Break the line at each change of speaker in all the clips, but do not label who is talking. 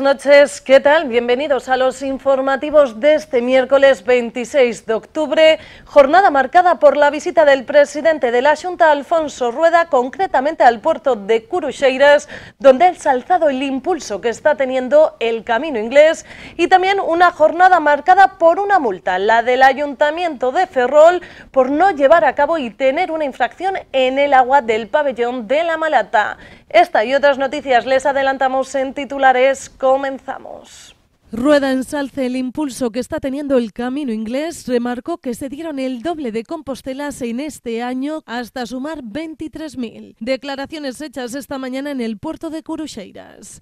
buenas noches. ¿Qué tal? Bienvenidos a los informativos de este miércoles 26 de octubre, jornada marcada por la visita del presidente de la Junta, Alfonso Rueda, concretamente al puerto de Curucheiras, donde ha ensalzado el impulso que está teniendo el camino inglés y también una jornada marcada por una multa, la del Ayuntamiento de Ferrol, por no llevar a cabo y tener una infracción en el agua del pabellón de la Malata. Esta y otras noticias les adelantamos en titulares. Comenzamos. Rueda en salce el impulso que está teniendo el camino inglés. Remarcó que se dieron el doble de compostelas en este año hasta sumar 23.000. Declaraciones hechas esta mañana en el puerto de Curucheiras.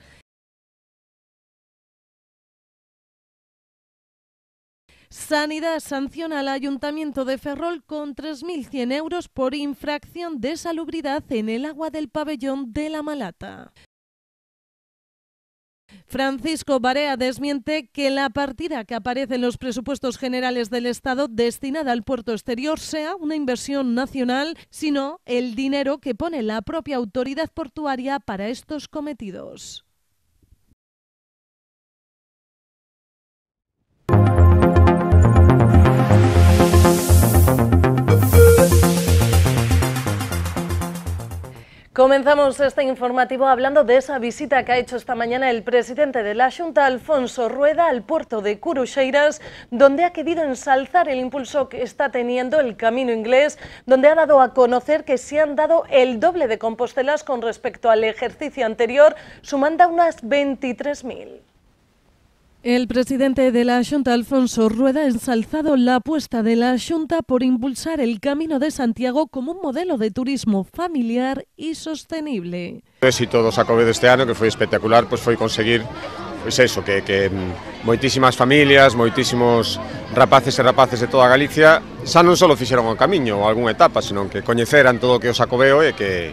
Sanidad sanciona al Ayuntamiento de Ferrol con 3.100 euros por infracción de salubridad en el agua del pabellón de la Malata. Francisco Barea desmiente que la partida que aparece en los presupuestos generales del Estado destinada al puerto exterior sea una inversión nacional, sino el dinero que pone la propia autoridad portuaria para estos cometidos. Comenzamos este informativo hablando de esa visita que ha hecho esta mañana el presidente de la Junta, Alfonso Rueda, al puerto de Curucheiras, donde ha querido ensalzar el impulso que está teniendo el camino inglés, donde ha dado a conocer que se han dado el doble de compostelas con respecto al ejercicio anterior, sumando unas 23.000. El presidente de la Xunta, Alfonso Rueda, ha ensalzado la apuesta de la Xunta por impulsar el Camino de Santiago como un modelo de turismo familiar y sostenible.
El éxito de Sacobé deste ano, que foi espectacular, pois foi conseguir pois eso, que, que moitísimas mm, familias, moitísimos rapaces e rapaces de toda Galicia xa non só fixeron o camiño ou algunha etapa, senón que coñeceran todo o que o Sacobeo e que,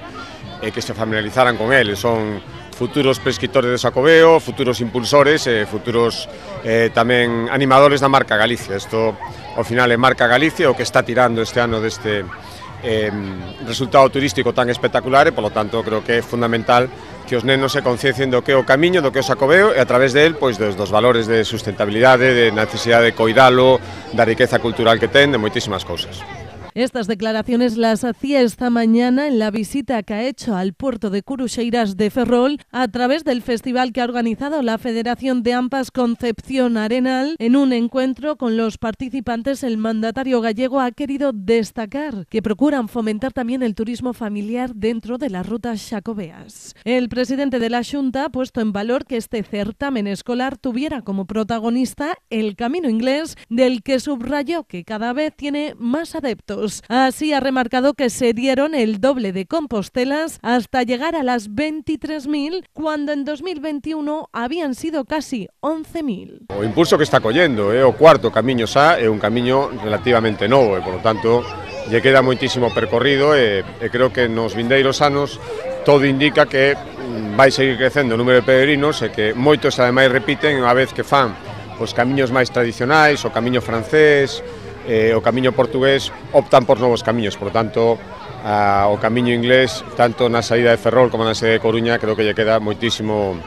e que se familiarizaran con ele. Son futuros prescriptores de Sacobeo, futuros impulsores, eh, futuros eh, tamén animadores da marca Galicia. Isto, ao final, é marca Galicia o que está tirando este ano deste eh, resultado turístico tan espectacular e, polo tanto, creo que é fundamental que os nenos se conciencien do que é o camiño, do que é o Sacobeo e, a través del, pois, dos, dos valores de sustentabilidade, de necesidade de coidalo, da riqueza cultural que ten, de moitísimas cousas.
Estas declaraciones las hacía esta mañana en la visita que ha hecho al puerto de Curucheiras de Ferrol a través del festival que ha organizado la Federación de Ampas Concepción Arenal. En un encuentro con los participantes, el mandatario gallego ha querido destacar que procuran fomentar también el turismo familiar dentro de las rutas chacobeas. El presidente de la Junta ha puesto en valor que este certamen escolar tuviera como protagonista el camino inglés, del que subrayó que cada vez tiene más adeptos. euros. Así ha remarcado que se dieron el doble de compostelas hasta llegar a las 23.000 cuando en 2021 habían sido casi 11.000.
O impulso que está collendo, eh, o cuarto camiño xa é un camiño relativamente novo, e, eh, por lo tanto, lle queda moitísimo percorrido e, e creo que nos vindeiros anos todo indica que mm, vai seguir crecendo o número de peregrinos e que moitos ademais repiten a vez que fan os camiños máis tradicionais, o camiño francés, eh, o camiño portugués optan por novos camiños, por tanto, a, o camiño inglés, tanto na saída de Ferrol como na saída de Coruña, creo que lle queda moitísimo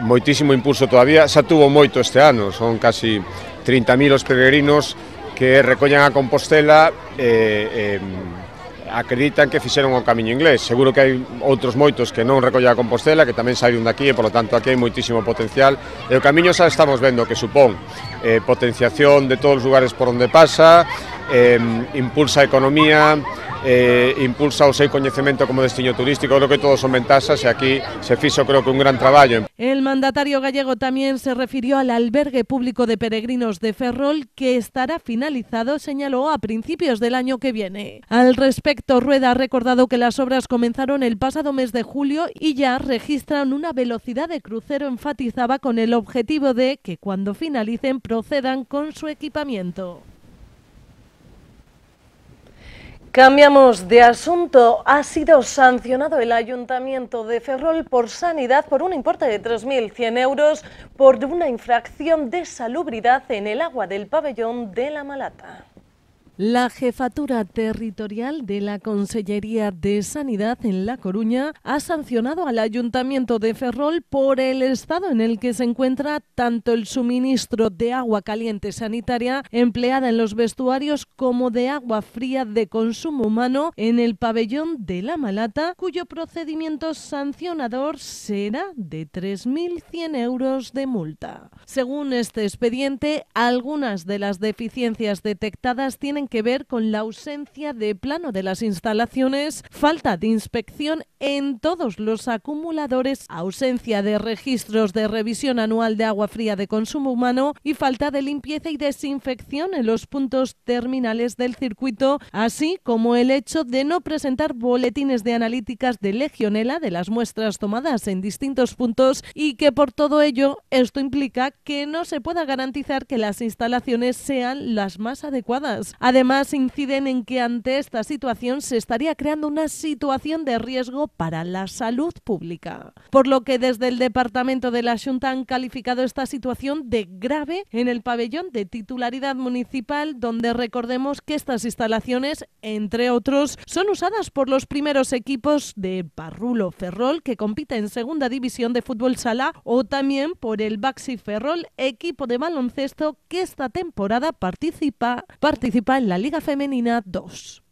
moitísimo impulso todavía, xa tuvo moito este ano, son casi 30.000 os peregrinos que recollan a Compostela eh, eh, acreditan que fixeron o camiño inglés. Seguro que hai outros moitos que non recolla a Compostela, que tamén saíron daqui e, polo tanto, aquí hai moitísimo potencial. E o camiño xa estamos vendo que supón eh, potenciación de todos os lugares por onde pasa, eh, impulsa a economía, Eh, impulsa o seu coñecemento como destino turístico, creo que todos son ventajas y e aquí se fiso creo que un gran trabajo.
El mandatario gallego también se refirió al albergue público de peregrinos de Ferrol que estará finalizado, señaló, a principios del año que viene. Al respecto, Rueda ha recordado que las obras comenzaron el pasado mes de julio y ya registran una velocidad de crucero, enfatizaba con el objetivo de que cuando finalicen procedan con su equipamiento. Cambiamos de asunto. Ha sido sancionado el Ayuntamiento de Ferrol por sanidad por un importe de 3.100 euros por una infracción de salubridad en el agua del pabellón de la Malata. La jefatura territorial de la Consellería de Sanidad en La Coruña ha sancionado al Ayuntamiento de Ferrol por el estado en el que se encuentra tanto el suministro de agua caliente sanitaria empleada en los vestuarios como de agua fría de consumo humano en el pabellón de La Malata, cuyo procedimiento sancionador será de 3.100 euros de multa. Según este expediente, algunas de las deficiencias detectadas tienen que ver con la ausencia de plano de las instalaciones, falta de inspección en todos los acumuladores, ausencia de registros de revisión anual de agua fría de consumo humano y falta de limpieza y desinfección en los puntos terminales del circuito, así como el hecho de no presentar boletines de analíticas de legionela de las muestras tomadas en distintos puntos y que por todo ello esto implica que no se pueda garantizar que las instalaciones sean las más adecuadas. Además, inciden en que ante esta situación se estaría creando una situación de riesgo para la salud pública. Por lo que desde el Departamento de la Junta han calificado esta situación de grave en el pabellón de titularidad municipal, donde recordemos que estas instalaciones, entre otros, son usadas por los primeros equipos de Parrulo Ferrol, que compite en Segunda División de Fútbol Sala, o también por el Baxi Ferrol, equipo de baloncesto que esta temporada participa, participa en la Liga Femenina 2.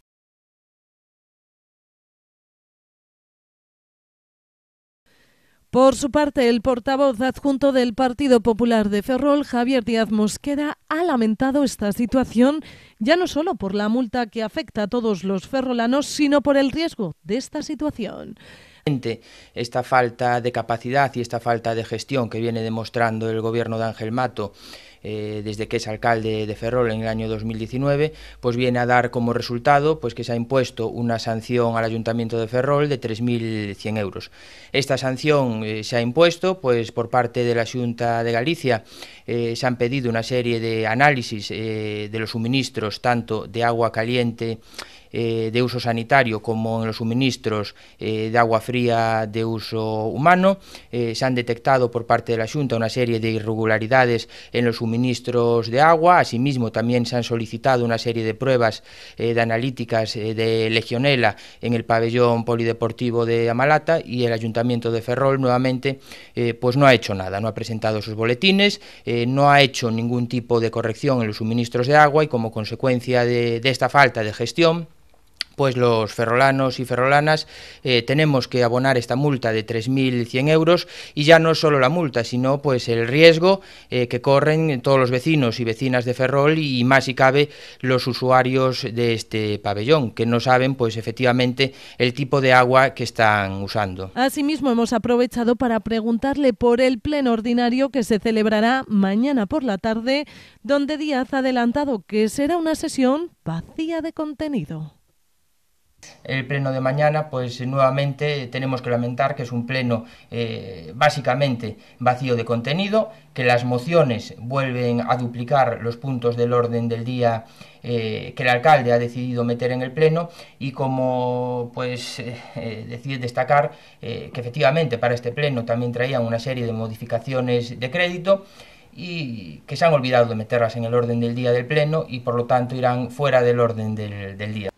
Por su parte, el portavoz adjunto del Partido Popular de Ferrol, Javier Díaz Mosquera, ha lamentado esta situación ya no solo por la multa que afecta a todos los ferrolanos, sino por el riesgo de esta situación
esta falta de capacidad y esta falta de gestión que viene demostrando el gobierno de Ángel Mato eh, desde que es alcalde de Ferrol en el año 2019, pues viene a dar como resultado pues que se ha impuesto una sanción al Ayuntamiento de Ferrol de 3.100 euros. Esta sanción eh, se ha impuesto pues por parte de la Junta de Galicia, eh, se han pedido una serie de análisis de los suministros tanto de agua caliente, eh, de uso sanitario como en los suministros eh, de agua fría de uso humano. Eh, se han detectado por parte de la Junta una serie de irregularidades en los suministros de agua. Asimismo, también se han solicitado una serie de pruebas de analíticas de legionela en el pabellón polideportivo de Amalata y el Ayuntamiento de Ferrol nuevamente pues no ha hecho nada, no ha presentado sus boletines, no ha hecho ningún tipo de corrección en los suministros de agua y como consecuencia de esta falta de gestión pues los ferrolanos y ferrolanas eh, tenemos que abonar esta multa de 3.100 euros y ya no solo la multa, sino pues el riesgo eh, que corren todos los vecinos y vecinas de Ferrol y más si cabe los usuarios de este pabellón, que no saben pues efectivamente el tipo de agua que están usando.
Asimismo hemos aprovechado para preguntarle por el pleno ordinario que se celebrará mañana por la tarde, donde Díaz ha adelantado que será una sesión vacía de contenido.
El pleno de mañana, pues eh, nuevamente tenemos que lamentar que es un pleno eh, básicamente vacío de contenido, que las mociones vuelven a duplicar los puntos del orden del día eh, que el alcalde ha decidido meter en el pleno y como pues eh, destacar que efectivamente para este pleno también traían una serie de modificaciones de crédito y que se han olvidado de meterlas en el orden del día del pleno y por lo tanto irán fuera del orden del día.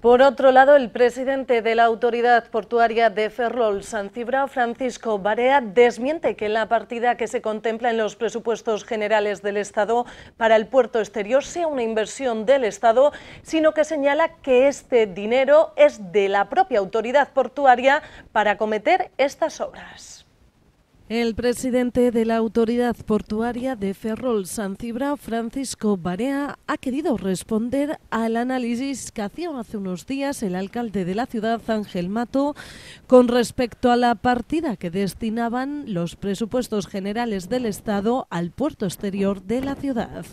Por otro lado, el presidente de la Autoridad Portuaria de Ferrol, Sancibra, Francisco Barea, desmiente que la partida que se contempla en los presupuestos generales del Estado para el puerto exterior sea una inversión del Estado, sino que señala que este dinero es de la propia Autoridad Portuaria para cometer estas obras. El presidente de la Autoridad Portuaria de Ferrol San Cibra, Francisco Barea, ha querido responder al análisis que hacía hace unos días el alcalde de la ciudad, Ángel Mato, con respecto a la partida que destinaban los presupuestos generales del Estado al puerto exterior de la ciudad.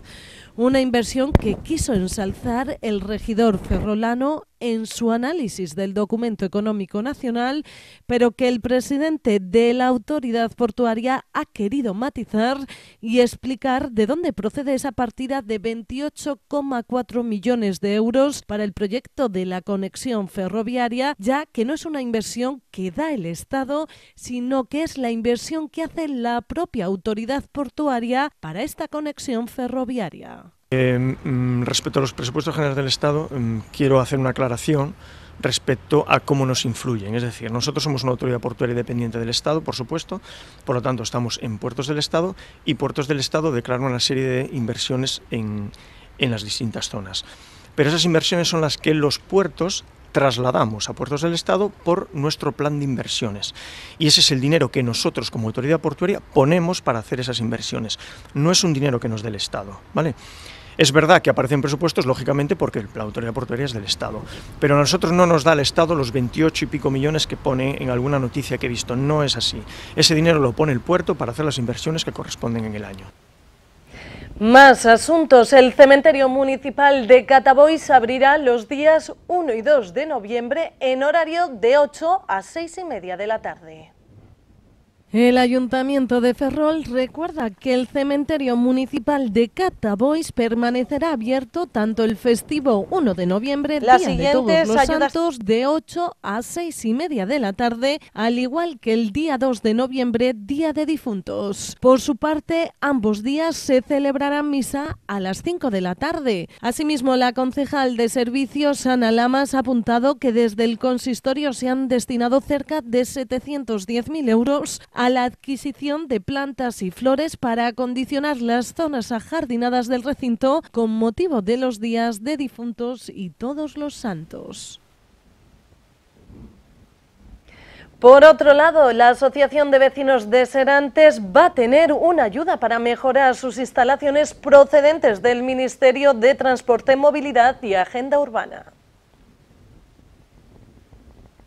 Una inversión que quiso ensalzar el regidor ferrolano en su análisis del documento económico nacional, pero que el presidente de la autoridad portuaria ha querido matizar y explicar de dónde procede esa partida de 28,4 millones de euros para el proyecto de la conexión ferroviaria, ya que no es una inversión que da el Estado, sino que es la inversión que hace la propia autoridad portuaria para esta conexión ferroviaria.
Em, mm, respecto a los presupuestos generales del Estado, em, quiero hacer una aclaración respecto a cómo nos influyen. Es decir, nosotros somos una autoridad portuaria dependiente del Estado, por supuesto, por lo tanto estamos en puertos del Estado y puertos del Estado declaran una serie de inversiones en, en las distintas zonas. Pero esas inversiones son las que los puertos trasladamos a puertos del Estado por nuestro plan de inversiones. Y ese es el dinero que nosotros como autoridad portuaria ponemos para hacer esas inversiones. No es un dinero que nos dé el Estado, ¿vale? Es verdad que aparecen presupuestos, lógicamente, porque la autoridad portuaria es del Estado, pero a nosotros no nos da el Estado los 28 y pico millones que pone en alguna noticia que he visto. No es así. Ese dinero lo pone el puerto para hacer las inversiones que corresponden en el año.
Más asuntos. El cementerio municipal de se abrirá los días 1 y 2 de noviembre en horario de 8 a 6 y media de la tarde. El Ayuntamiento de Ferrol recuerda que el cementerio municipal de Catabois permanecerá abierto tanto el festivo 1 de noviembre, Día de Todos los Santos, de 8 a 6 y media de la tarde, al igual que el día 2 de noviembre, Día de Difuntos. Por su parte, ambos días se celebrará misa a las 5 de la tarde. Asimismo, la concejal de servicios, Ana Lamas, ha apuntado que desde el consistorio se han destinado cerca de mil euros a a la adquisición de plantas y flores para acondicionar las zonas ajardinadas del recinto con motivo de los días de difuntos y todos los santos. Por otro lado, la Asociación de Vecinos de Serantes va a tener una ayuda para mejorar sus instalaciones procedentes del Ministerio de Transporte, Movilidad y Agenda Urbana.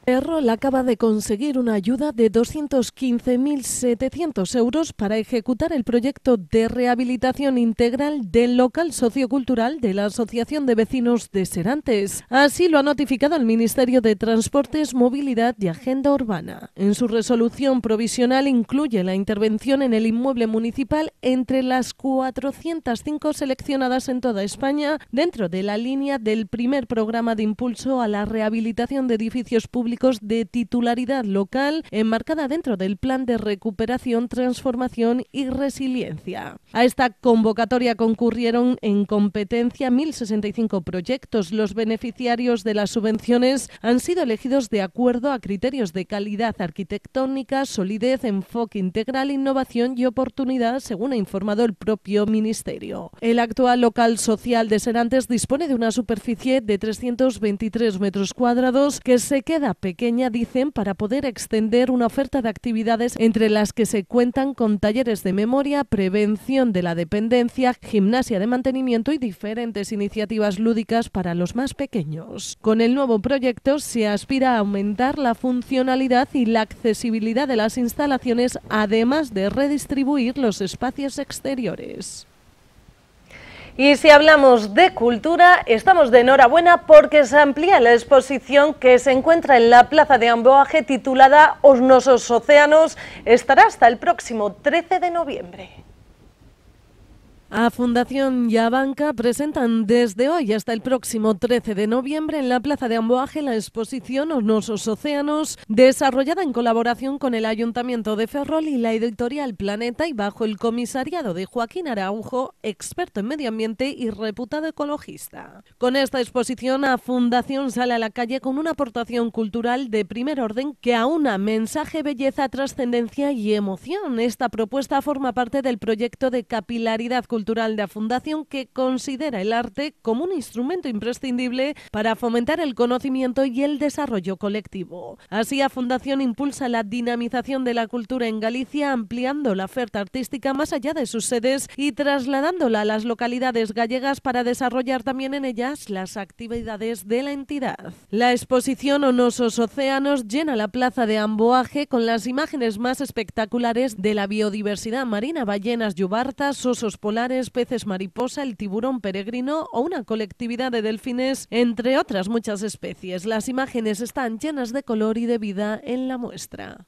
Errol acaba de conseguir una ayuda de 215.700 euros para ejecutar el proyecto de rehabilitación integral del local sociocultural de la Asociación de Vecinos de Serantes. Así lo ha notificado el Ministerio de Transportes, Movilidad y Agenda Urbana. En su resolución provisional incluye la intervención en el inmueble municipal entre las 405 seleccionadas en toda España dentro de la línea del primer programa de impulso a la rehabilitación de edificios públicos de titularidad local enmarcada dentro del Plan de Recuperación, Transformación y Resiliencia. A esta convocatoria concurrieron en competencia 1.065 proyectos. Los beneficiarios de las subvenciones han sido elegidos de acuerdo a criterios de calidad arquitectónica, solidez, enfoque integral, innovación y oportunidad, según ha informado el propio Ministerio. El actual local social de Serantes dispone de una superficie de 323 metros cuadrados que se queda pequeña, dicen, para poder extender una oferta de actividades entre las que se cuentan con talleres de memoria, prevención de la dependencia, gimnasia de mantenimiento y diferentes iniciativas lúdicas para los más pequeños. Con el nuevo proyecto se aspira a aumentar la funcionalidad y la accesibilidad de las instalaciones, además de redistribuir los espacios exteriores. Y si hablamos de cultura, estamos de enhorabuena porque se amplía la exposición que se encuentra en la Plaza de Amboaje titulada Osnosos Océanos. Estará hasta el próximo 13 de noviembre. A Fundación y a Banca presentan desde hoy hasta el próximo 13 de noviembre en la Plaza de Amboaje la exposición Onosos Océanos, desarrollada en colaboración con el Ayuntamiento de Ferrol y la editorial Planeta y bajo el comisariado de Joaquín Araujo, experto en medio ambiente y reputado ecologista. Con esta exposición, A Fundación sale a la calle con una aportación cultural de primer orden que aúna mensaje, belleza, trascendencia y emoción. Esta propuesta forma parte del proyecto de capilaridad cultural cultural de la Fundación que considera el arte como un instrumento imprescindible para fomentar el conocimiento y el desarrollo colectivo. Así, la Fundación impulsa la dinamización de la cultura en Galicia, ampliando la oferta artística más allá de sus sedes y trasladándola a las localidades gallegas para desarrollar también en ellas las actividades de la entidad. La exposición Onosos Océanos llena la plaza de Amboaje con las imágenes más espectaculares de la biodiversidad marina, ballenas, yubartas, osos polares, especies peces mariposa, el tiburón peregrino o una colectividad de delfines, entre otras muchas especies. Las imágenes están llenas de color y de vida en la muestra.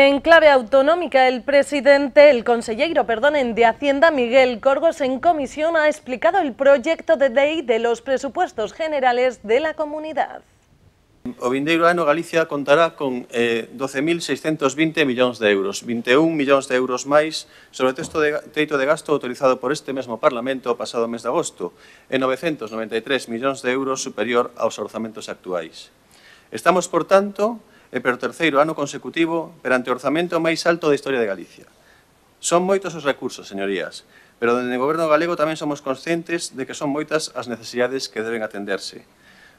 En clave autonómica, el presidente, el consejero, perdonen, de Hacienda, Miguel Corgos, en comisión ha explicado el proyecto de ley de los presupuestos generales de la comunidad.
O vindeiro ano Galicia contará con 12.620 eh, millones de euros, 21 e millones de euros más sobre el texto de, teito de gasto autorizado por este mesmo Parlamento pasado mes de agosto, en 993 millones de euros superior a los orzamentos actuales. Estamos, por tanto, e eh, per terceiro ano consecutivo perante o orzamento máis alto da historia de Galicia. Son moitos os recursos, señorías, pero dende o Goberno galego tamén somos conscientes de que son moitas as necesidades que deben atenderse,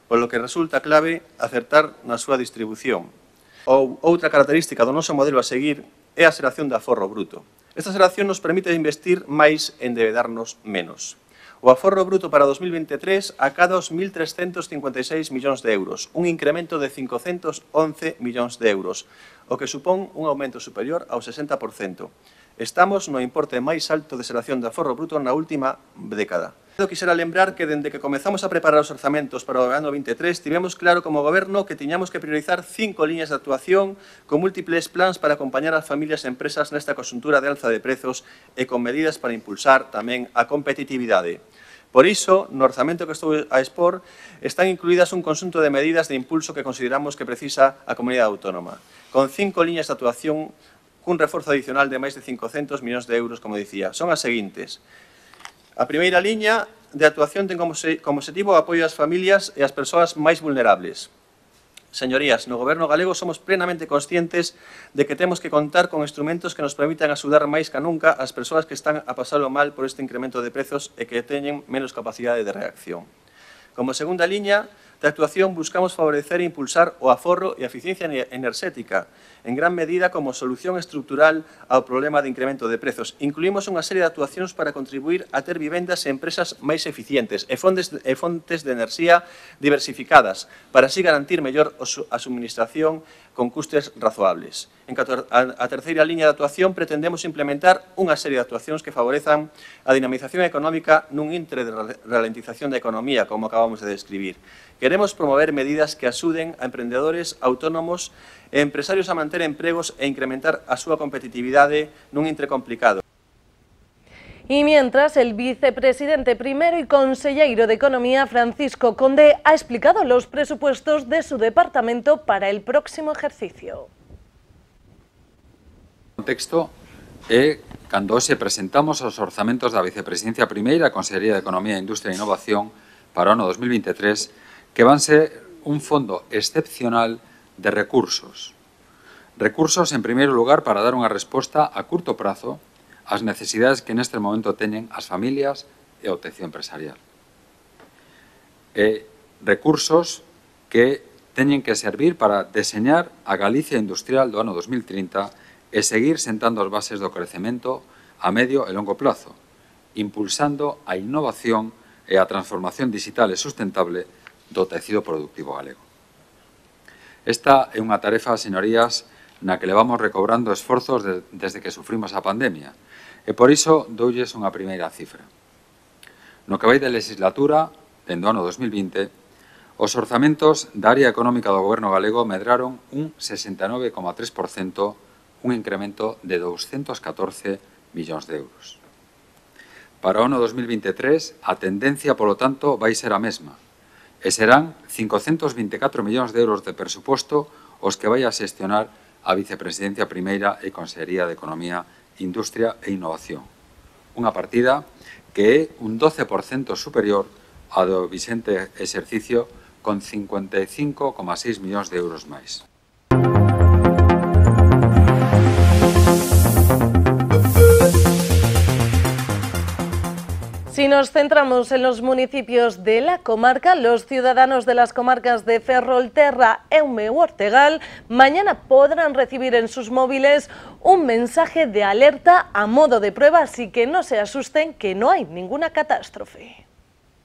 polo que resulta clave acertar na súa distribución. Ou outra característica do noso modelo a seguir é a xeración de aforro bruto. Esta xeración nos permite investir máis e devedarnos menos. O aforro bruto para 2023 acada os 1.356 millóns de euros, un incremento de 511 millóns de euros, o que supón un aumento superior ao 60%. Estamos no importe máis alto de xeración de aforro bruto na última década. Eu quixera lembrar que dende que comezamos a preparar os orzamentos para o ano 23 tivemos claro como goberno que tiñamos que priorizar cinco liñas de actuación con múltiples plans para acompañar as familias e empresas nesta consuntura de alza de prezos e con medidas para impulsar tamén a competitividade. Por iso, no orzamento que estou a expor, están incluídas un consunto de medidas de impulso que consideramos que precisa a comunidade autónoma, con cinco liñas de actuación cun reforzo adicional de máis de 500 millóns de euros, como dicía. Son as seguintes. A primeira liña de actuación ten como, como objetivo o apoio ás familias e ás persoas máis vulnerables. Señorías, no Goberno galego somos plenamente conscientes de que temos que contar con instrumentos que nos permitan axudar máis que nunca ás persoas que están a pasalo mal por este incremento de prezos e que teñen menos capacidade de reacción. Como segunda liña, esta actuación buscamos favorecer e impulsar o aforro e a eficiencia enerxética, en gran medida como solución estructural ao problema de incremento de prezos. Incluímos unha serie de actuacións para contribuir a ter vivendas e empresas máis eficientes e fontes, e fontes de enerxía diversificadas, para así garantir mellor a suministración con custes razoables. En la tercera terceira de actuación, pretendemos implementar una serie de actuaciones que favorezan la dinamización económica un intre de ralentización da economía, como acabamos de describir. Queremos promover medidas que ayuden a emprendedores autónomos e empresarios a mantener empleos e incrementar a competitividad en un intre complicado.
Y mientras, el vicepresidente primero y consellero de Economía, Francisco Conde, ha explicado los presupuestos de su departamento para el próximo ejercicio.
contexto é cando se presentamos os orzamentos da Vicepresidencia Primeira Consellería de Economía, Industria e Innovación para o ano 2023 que van ser un fondo excepcional de recursos. Recursos, en primeiro lugar, para dar unha resposta a curto prazo ás necesidades que neste momento teñen as familias e o tecio empresarial. E recursos que teñen que servir para deseñar a Galicia industrial do ano 2030 e seguir sentando as bases do crecemento a medio e longo plazo, impulsando a innovación e a transformación digital e sustentable do tecido productivo galego. Esta é unha tarefa, señorías, na que levamos recobrando esforzos desde que sufrimos a pandemia, e por iso doulles unha primeira cifra. No que vai da legislatura, dentro do ano 2020, os orzamentos da área económica do goberno galego medraron un 69,3% un incremento de 214 millóns de euros. Para o ano 2023, a tendencia, polo tanto, vai ser a mesma, e serán 524 millóns de euros de presuposto os que vai a xestionar a Vicepresidencia Primeira e Consellería de Economía, Industria e Innovación. Unha partida que é un 12% superior a do vixente exercicio con 55,6 millóns de euros máis.
Si nos centramos en los municipios de la comarca, los ciudadanos de las comarcas de Ferrolterra, Eume u mañana podrán recibir en sus móviles un mensaje de alerta a modo de prueba, así que no se asusten que no hay ninguna catástrofe.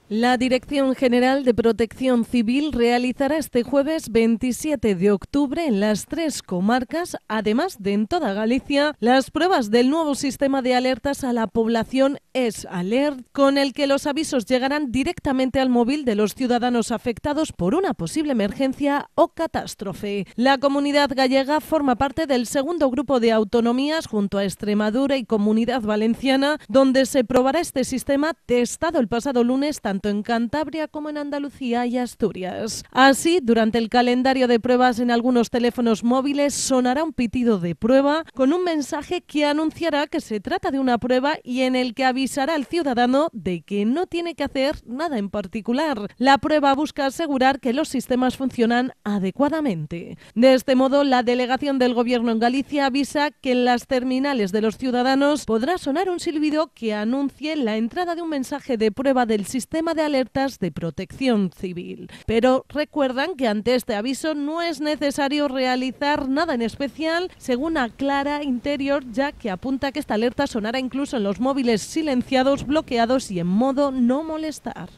La Dirección General de Protección Civil realizará este jueves 27 de octubre en las tres comarcas, además de en toda Galicia, las pruebas del nuevo sistema de alertas a la población es alert, con el que los avisos llegarán directamente al móvil de los ciudadanos afectados por una posible emergencia o catástrofe. La comunidad gallega forma parte del segundo grupo de autonomías junto a Extremadura y Comunidad Valenciana, donde se probará este sistema testado el pasado lunes tanto tanto en Cantabria como en Andalucía y Asturias. Así, durante el calendario de pruebas en algunos teléfonos móviles sonará un pitido de prueba con un mensaje que anunciará que se trata de una prueba y en el que avisará al ciudadano de que no tiene que hacer nada en particular. La prueba busca asegurar que los sistemas funcionan adecuadamente. De este modo, la delegación del Gobierno en Galicia avisa que en las terminales de los ciudadanos podrá sonar un silbido que anuncie la entrada de un mensaje de prueba del sistema de alertas de protección civil. Pero recuerdan que ante este aviso no es necesario realizar nada en especial, según aclara Interior, ya que apunta que esta alerta sonará incluso en los móviles silenciados, bloqueados y en modo no molestar.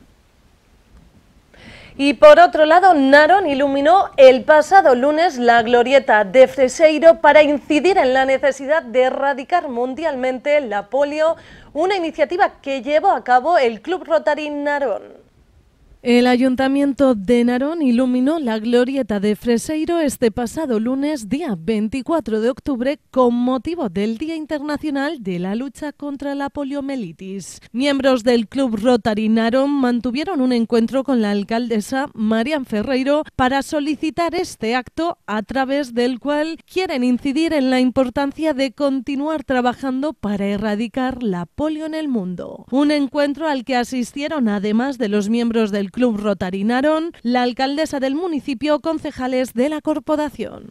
Y por otro lado, Naron iluminó el pasado lunes la glorieta de Freseiro para incidir en la necesidad de erradicar mundialmente la polio, una iniciativa que llevó a cabo el Club Rotary Narón. El Ayuntamiento de Narón iluminó la glorieta de Freseiro este pasado lunes, día 24 de octubre, con motivo del Día Internacional de la Lucha contra la Poliomelitis. Miembros del Club Rotary Narón mantuvieron un encuentro con la alcaldesa Marian Ferreiro para solicitar este acto a través del cual quieren incidir en la importancia de continuar trabajando para erradicar la polio en el mundo. Un encuentro al que asistieron además de los miembros del club, Club Rotary la alcaldesa del municipio, concejales de la corporación.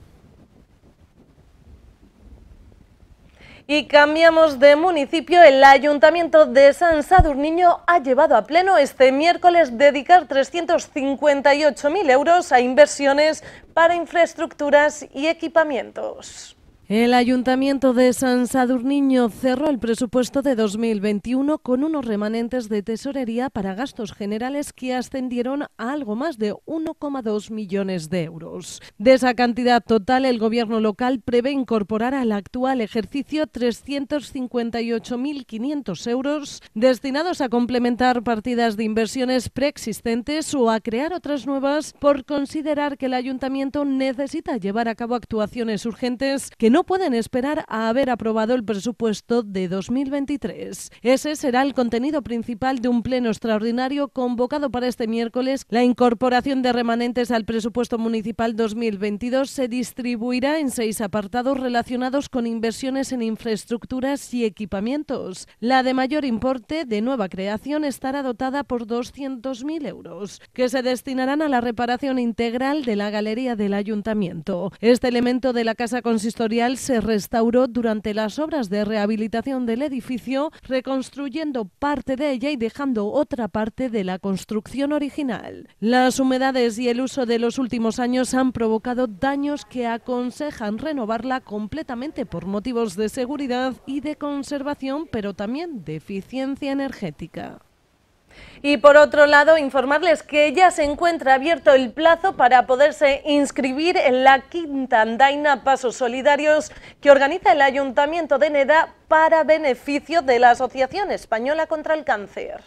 Y cambiamos de municipio. El Ayuntamiento de San Sadurniño ha llevado a pleno este miércoles dedicar 358.000 euros a inversiones para infraestructuras y equipamientos. El Ayuntamiento de San Sadurniño cerró el presupuesto de 2021 con unos remanentes de tesorería para gastos generales que ascendieron a algo más de 1,2 millones de euros. De esa cantidad total, el Gobierno local prevé incorporar al actual ejercicio 358.500 euros destinados a complementar partidas de inversiones preexistentes o a crear otras nuevas por considerar que el Ayuntamiento necesita llevar a cabo actuaciones urgentes que no no pueden esperar a haber aprobado el presupuesto de 2023. Ese será el contenido principal de un pleno extraordinario convocado para este miércoles. La incorporación de remanentes al presupuesto municipal 2022 se distribuirá en seis apartados relacionados con inversiones en infraestructuras y equipamientos. La de mayor importe de nueva creación estará dotada por 200.000 euros, que se destinarán a la reparación integral de la galería del ayuntamiento. Este elemento de la Casa Consistorial se restauró durante las obras de rehabilitación del edificio, reconstruyendo parte de ella y dejando otra parte de la construcción original. Las humedades y el uso de los últimos años han provocado daños que aconsejan renovarla completamente por motivos de seguridad y de conservación, pero también de eficiencia energética. Y por otro lado, informarles que ya se encuentra abierto el plazo para poderse inscribir en la quinta andaina Pasos Solidarios que organiza el Ayuntamiento de Neda para beneficio de la Asociación Española contra el Cáncer.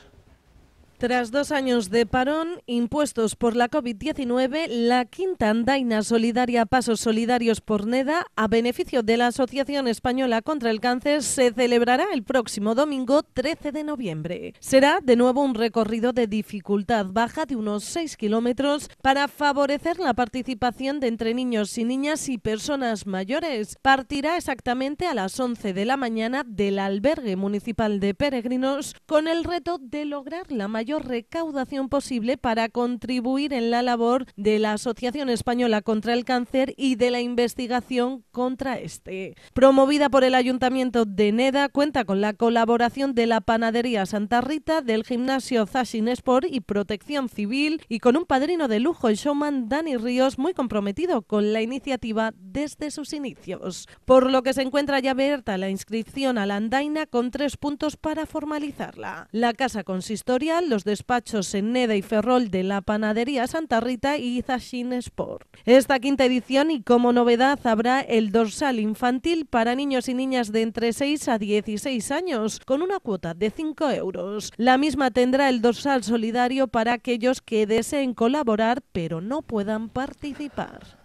Tras dos años de parón impuestos por la COVID-19, la quinta andaina solidaria Pasos Solidarios por NEDA, a beneficio de la Asociación Española contra el Cáncer, se celebrará el próximo domingo 13 de noviembre. Será de nuevo un recorrido de dificultad baja de unos 6 kilómetros para favorecer la participación de entre niños y niñas y personas mayores. Partirá exactamente a las 11 de la mañana del albergue municipal de peregrinos con el reto de lograr la mayor recaudación posible para contribuir en la labor de la Asociación Española contra el Cáncer y de la investigación contra este. Promovida por el Ayuntamiento de Neda, cuenta con la colaboración de la Panadería Santa Rita, del gimnasio Zashin Sport y Protección Civil y con un padrino de lujo, el showman Dani Ríos, muy comprometido con la iniciativa desde sus inicios. Por lo que se encuentra ya abierta la inscripción a la andaina con tres puntos para formalizarla. La casa consistorial, los despachos en Neda y Ferrol de la Panadería Santa Rita y Zashin Sport. Esta quinta edición y como novedad habrá el dorsal infantil para niños y niñas de entre 6 a 16 años con una cuota de 5 euros. La misma tendrá el dorsal solidario para aquellos que deseen colaborar pero no puedan participar.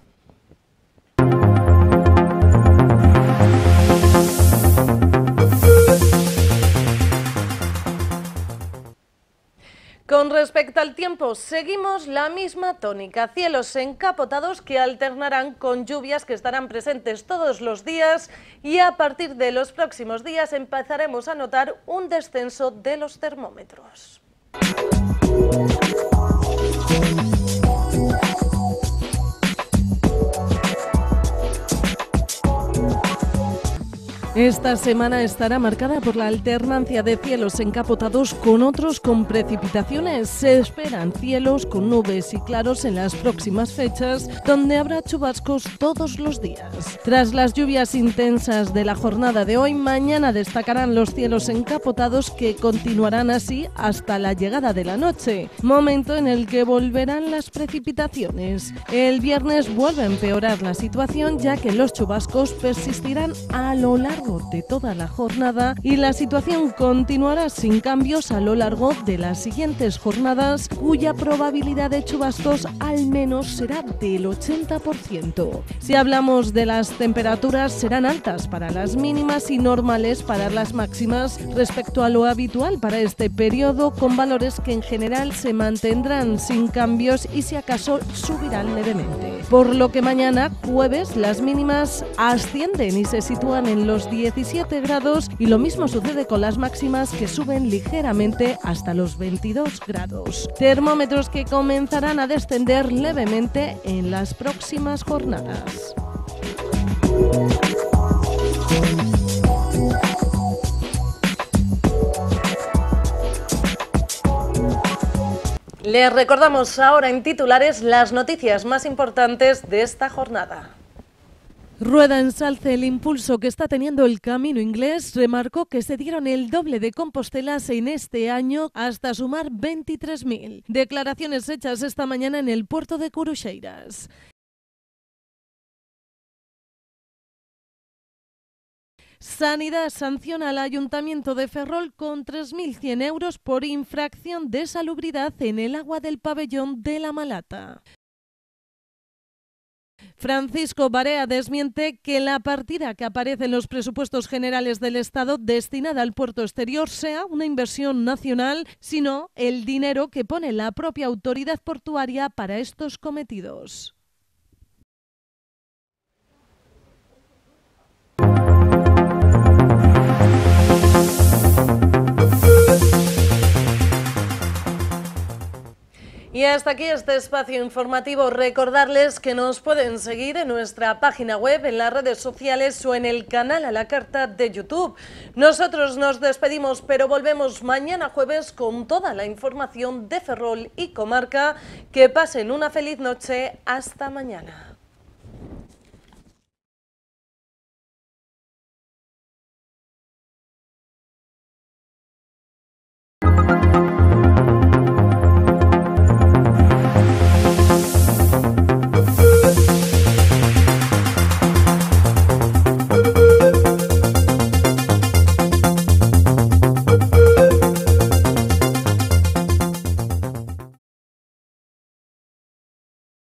Con respecto al tiempo, seguimos la misma tónica. Cielos encapotados que alternarán con lluvias que estarán presentes todos los días y a partir de los próximos días empezaremos a notar un descenso de los termómetros. Esta semana estará marcada por la alternancia de cielos encapotados con otros con precipitaciones. Se esperan cielos con nubes y claros en las próximas fechas, donde habrá chubascos todos los días. Tras las lluvias intensas de la jornada de hoy, mañana destacarán los cielos encapotados que continuarán así hasta la llegada de la noche, momento en el que volverán las precipitaciones. El viernes vuelve a empeorar la situación ya que los chubascos persistirán a lo largo de toda la jornada y la situación continuará sin cambios a lo largo de las siguientes jornadas, cuya probabilidad de chubascos al menos será del 80%. Si hablamos de las temperaturas, serán altas para las mínimas y normales para las máximas respecto a lo habitual para este periodo, con valores que en general se mantendrán sin cambios y si acaso subirán levemente. Por lo que mañana, jueves, las mínimas ascienden y se sitúan en los 17 grados y lo mismo sucede con las máximas que suben ligeramente hasta los 22 grados. Termómetros que comenzarán a descender levemente en las próximas jornadas. Les recordamos ahora en titulares las noticias más importantes de esta jornada. Rueda en salce el impulso que está teniendo el camino inglés. Remarcó que se dieron el doble de compostelas en este año hasta sumar 23.000. Declaraciones hechas esta mañana en el puerto de Curucheiras. Sanidad sanciona al Ayuntamiento de Ferrol con 3.100 euros por infracción de salubridad en el agua del pabellón de la Malata. Francisco Barea desmiente que la partida que aparece en los presupuestos generales del Estado destinada al puerto exterior sea una inversión nacional, sino el dinero que pone la propia autoridad portuaria para estos cometidos. Y hasta aquí este espacio informativo. Recordarles que nos pueden seguir en nuestra página web, en las redes sociales o en el canal a la carta de YouTube. Nosotros nos despedimos, pero volvemos mañana jueves con toda la información de Ferrol y Comarca. Que pasen una feliz noche.
Hasta mañana.